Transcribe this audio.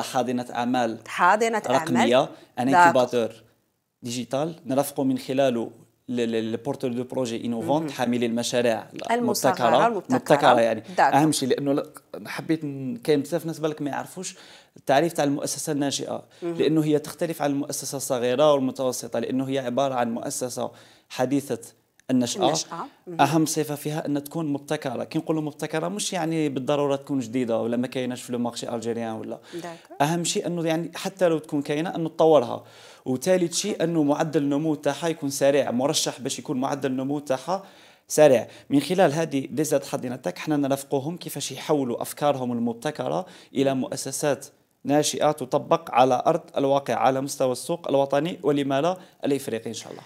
حاضنة أعمال حاضنة رقمية أعمال أن إنكيباتور ديجيتال نرافق من خلاله البورتر دو بروجي انوفونت حاملي المشاريع المبتكره المبتكره يعني داكو. اهم شيء لانه حبيت كاين بزاف ناس بالك ما يعرفوش التعريف تاع المؤسسه الناشئه مم. لانه هي تختلف عن المؤسسه الصغيره والمتوسطه لانه هي عباره عن مؤسسه حديثه النشأة, النشأة. أهم صفة فيها أن تكون مبتكرة كي نقولوا مبتكرة مش يعني بالضرورة تكون جديدة ولا ما كايناش في لو مارشي ألجيريان ولا داكو. أهم شيء أنه يعني حتى لو تكون كاينة أنه تطورها وثالث شيء أنه معدل النمو تاعها يكون سريع مرشح باش يكون معدل النمو تاعها سريع من خلال هذه ديزات حضنتك حنا نرافقوهم كيفاش يحولوا أفكارهم المبتكرة إلى مؤسسات ناشئة تطبق على أرض الواقع على مستوى السوق الوطني ولما لا الإفريقي إن شاء الله